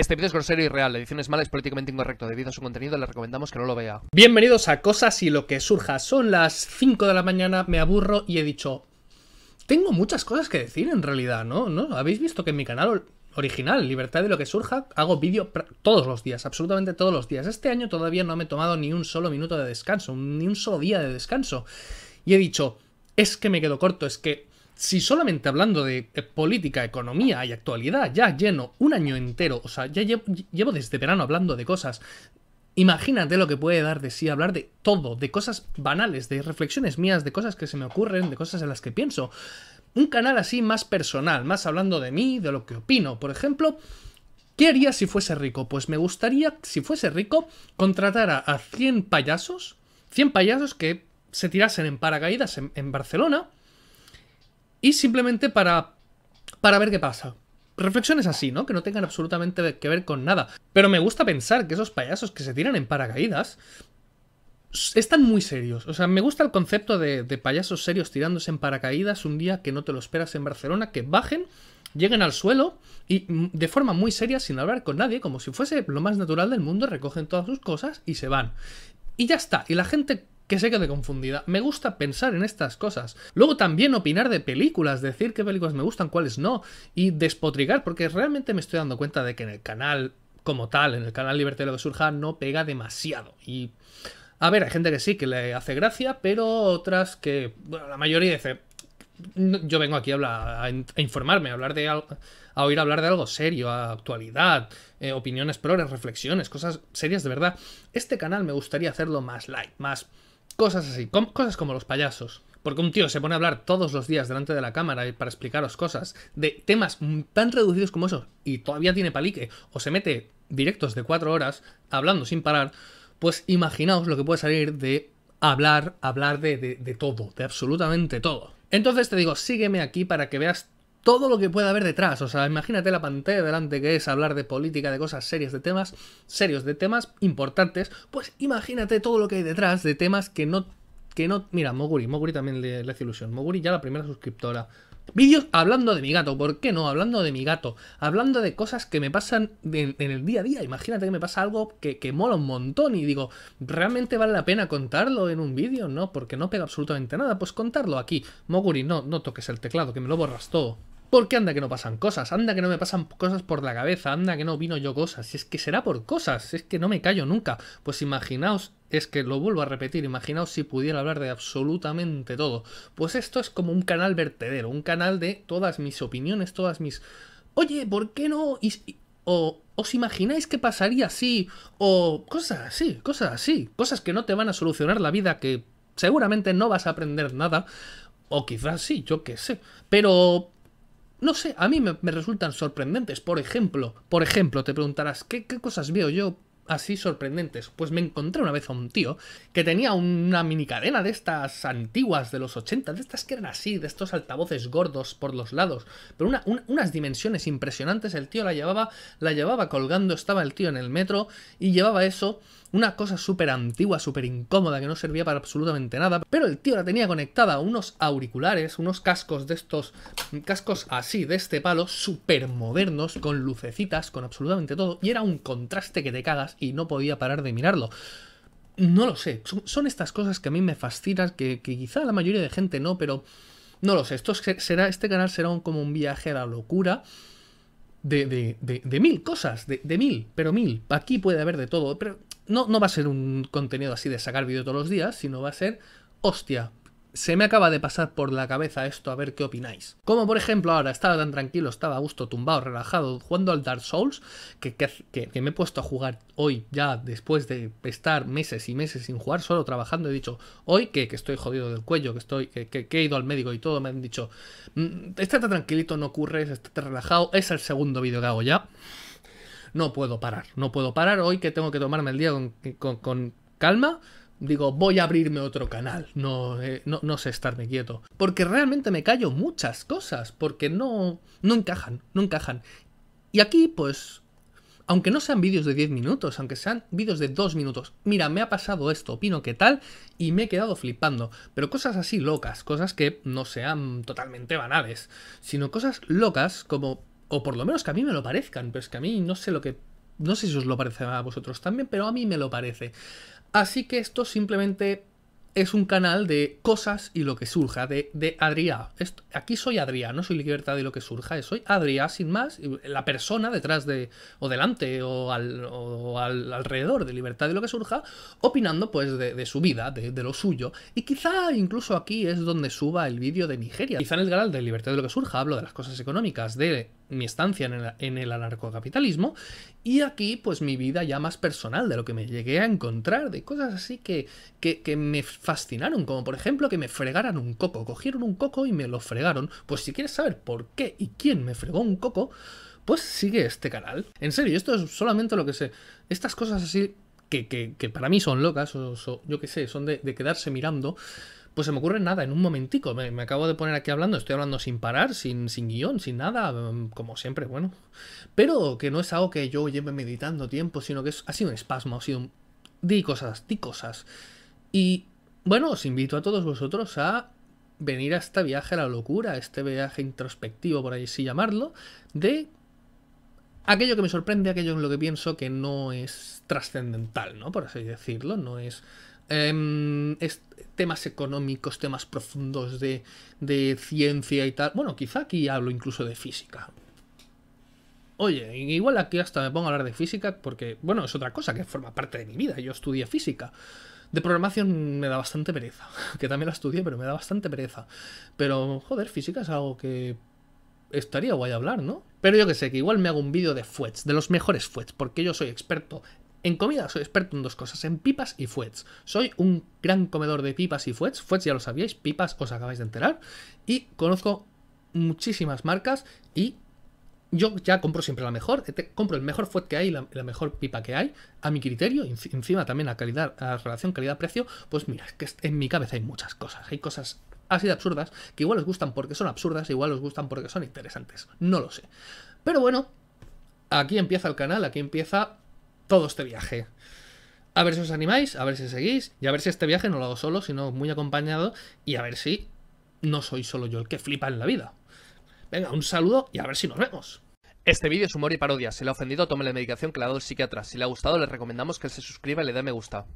Este vídeo es grosero y real, ediciones edición es mala, es políticamente incorrecto. Debido a su contenido le recomendamos que no lo vea. Bienvenidos a Cosas y lo que surja. Son las 5 de la mañana, me aburro y he dicho... Tengo muchas cosas que decir en realidad, ¿no? ¿No? Habéis visto que en mi canal original, Libertad de lo que surja, hago vídeo todos los días, absolutamente todos los días. Este año todavía no me he tomado ni un solo minuto de descanso, ni un solo día de descanso. Y he dicho, es que me quedo corto, es que si solamente hablando de política, economía y actualidad ya lleno un año entero, o sea, ya llevo, desde verano hablando de cosas Imagínate lo que puede dar de sí hablar de todo, de cosas banales, de reflexiones mías, de cosas que se me ocurren, de cosas en las que pienso. Un canal así más personal, más hablando de mí, de lo que opino. Por ejemplo, ¿qué haría si fuese rico? Pues me gustaría, si fuese rico, contratar a 100 payasos, 100 payasos que se tirasen en paracaídas en Barcelona y simplemente para, para ver qué pasa. Reflexiones así, ¿no? Que no tengan absolutamente que ver con nada. Pero me gusta pensar que esos payasos que se tiran en paracaídas están muy serios. O sea, me gusta el concepto de, payasos serios tirándose en paracaídas un día que no te lo esperas en Barcelona, que bajen lleguen al suelo y mm, de forma muy seria, sin hablar con nadie, como si fuese lo más natural del mundo, recogen todas sus cosas y se van. Y ya está. Y la gente que se quede confundida. Me gusta pensar en estas cosas. Luego también opinar de películas, decir qué películas me gustan, cuáles no, y despotrigar, porque realmente me estoy dando cuenta de que en el canal como tal, en el canal Libertad de surja, no pega demasiado. Y a ver, hay gente que sí, que le hace gracia, pero otras que, bueno, la mayoría dice, yo vengo aquí a, informarme, a, hablar de algo, a oír hablar de algo serio, a actualidad, eh, opiniones progres, reflexiones, cosas serias de verdad. Este canal me gustaría hacerlo más light, más Cosas así, cosas como los payasos. Porque un tío se pone a hablar todos los días delante de la cámara para explicaros cosas de temas tan reducidos como esos y todavía tiene palique o se mete directos de cuatro horas hablando sin parar, pues imaginaos lo que puede salir de hablar, hablar de, de todo, de absolutamente todo. Entonces te digo, sígueme aquí para que veas todo lo que pueda haber detrás. O sea, imagínate la pantalla delante que es hablar de política, de cosas serias, de temas serios, de temas importantes. Pues imagínate todo lo que hay detrás de temas que no. Que no mira, Moguri, Moguri también le, hace ilusión. Moguri ya la primera suscriptora. Vídeos hablando de mi gato, ¿por qué no? Hablando de mi gato, hablando de cosas que me pasan en, el día a día. Imagínate que me pasa algo que, que, mola un montón y digo, ¿realmente vale la pena contarlo en un vídeo? No, porque no pega absolutamente nada. Pues contarlo aquí. Moguri, no, no toques el teclado, que me lo borras todo. Porque anda que no pasan cosas, anda que no me pasan cosas por la cabeza, anda que no vino yo cosas. es que será por cosas, es que no me callo nunca. Pues imaginaos, es que lo vuelvo a repetir, imaginaos si pudiera hablar de absolutamente todo. Pues esto es como un canal vertedero, un canal de todas mis opiniones, todas mis... Oye, ¿por qué no? o os imagináis que pasaría así? o cosas así, cosas así, cosas que no te van a solucionar la vida, que seguramente no vas a aprender nada. O quizás sí, yo qué sé. Pero no sé, a mí me, resultan sorprendentes. Por ejemplo, por ejemplo, te preguntarás, ¿qué, cosas veo yo así sorprendentes? Pues me encontré una vez a un tío que tenía una mini cadena de estas antiguas de los 80, de estas que eran así, de estos altavoces gordos por los lados, pero unas dimensiones impresionantes. El tío la llevaba, la llevaba colgando, estaba el tío en el metro y llevaba eso una cosa súper antigua, súper incómoda, que no servía para absolutamente nada. Pero el tío la tenía conectada a unos auriculares, unos cascos de estos, cascos así, de este palo, súper modernos, con lucecitas, con absolutamente todo. Y era un contraste que te cagas y no podía parar de mirarlo. No lo sé, son, estas cosas que a mí me fascinan, que, quizá la mayoría de gente no, pero... No lo sé, esto será, este canal será como un viaje a la locura de mil cosas, de, mil, pero mil. Aquí puede haber de todo, pero no, va a ser un contenido así de sacar vídeo todos los días, sino va a ser, hostia, se me acaba de pasar por la cabeza esto, a ver qué opináis. Como por ejemplo ahora estaba tan tranquilo, estaba a gusto, tumbado, relajado, jugando al Dark Souls, que, me he puesto a jugar hoy ya después de estar meses y meses sin jugar, solo trabajando, he dicho, hoy que, estoy jodido del cuello, que, estoy, que, he ido al médico y todo, me han dicho, mm, estate tranquilito, no ocurres, estate relajado, es el segundo vídeo que hago ya no puedo parar, no puedo parar hoy que tengo que tomarme el día con, calma. Digo, voy a abrirme otro canal, eh, no, no, sé estarme quieto. Porque realmente me callo muchas cosas, porque no, no encajan, no encajan. Y aquí, pues, aunque no sean vídeos de 10 minutos, aunque sean vídeos de 2 minutos, mira, me ha pasado esto, opino qué tal, y me he quedado flipando. Pero cosas así locas, cosas que no sean totalmente banales, sino cosas locas como o por lo menos que a mí me lo parezcan, pero es que a mí no sé lo que... No sé si os lo parece a vosotros también, pero a mí me lo parece. Así que esto simplemente es un canal de cosas y lo que surja, de, de Adrià. aquí soy Adrià, no soy libertad y lo que surja, soy Adrià sin más, la persona detrás de, o delante, o, al, alrededor de libertad y lo que surja, opinando pues de, su vida, de, lo suyo. Y quizá incluso aquí es donde suba el vídeo de Nigeria. Quizá en el canal de libertad y lo que surja hablo de las cosas económicas, de mi estancia en el, en anarcocapitalismo, y aquí pues mi vida ya más personal, de lo que me llegué a encontrar, de cosas así que, que, que me fascinaron, como por ejemplo que me fregaran un coco. Cogieron un coco y me lo fregaron. Pues si quieres saber por qué y quién me fregó un coco, pues sigue este canal. En serio, esto es solamente lo que sé. Estas cosas así que, que, para mí son locas, o, yo qué sé, son de, quedarse mirando pues se me ocurre nada, en un momentico. Me, acabo de poner aquí hablando, estoy hablando sin parar, sin, sin guión, sin nada, mm, como siempre, bueno. Pero que no es algo que yo lleve meditando tiempo, sino que es, ha sido un espasmo, ha sido un... Di cosas, di cosas. Y bueno, os invito a todos vosotros a venir a este viaje a la locura, a este viaje introspectivo, por ahí sí llamarlo, de aquello que me sorprende, aquello en lo que pienso que no es trascendental, ¿no? Por así decirlo, no em, es... temas económicos, temas profundos de, de ciencia y tal. Bueno, quizá aquí hablo incluso de física. Oye, igual aquí hasta me pongo a hablar de física porque, bueno, es otra cosa que forma parte de mi vida. Yo estudié física. De programación me da bastante pereza, que también la estudié, pero me da bastante pereza. Pero, joder, física es algo que estaría guay hablar, ¿no? Pero yo que sé, que igual me hago un vídeo de fuets, de los mejores fuets, porque yo soy experto en comida soy experto en dos cosas, en pipas y fuets. Soy un gran comedor de pipas y fuets. Fuets ya lo sabíais, pipas os acabáis de enterar. Y conozco muchísimas marcas y yo ya compro siempre la mejor, eh, te, compro el mejor fuet que hay, la, la, mejor pipa que hay, a mi criterio, encima también a calidad, a relación calidad-precio, pues mira, que en mi cabeza hay muchas cosas, hay cosas así de absurdas, que igual os gustan porque son absurdas, e igual os gustan porque son interesantes, no lo sé. Pero bueno, aquí empieza el canal, aquí empieza todo este viaje. A ver si os animáis, a ver si seguís, y a ver si este viaje no lo hago solo, sino muy acompañado, y a ver si no soy solo yo el que flipa en la vida. Venga, un saludo y a ver si nos vemos. Este vídeo es humor y parodia. Si le ha ofendido, tome la medicación que le ha dado el psiquiatra. Si le ha gustado, le recomendamos que se suscriba y le dé me gusta.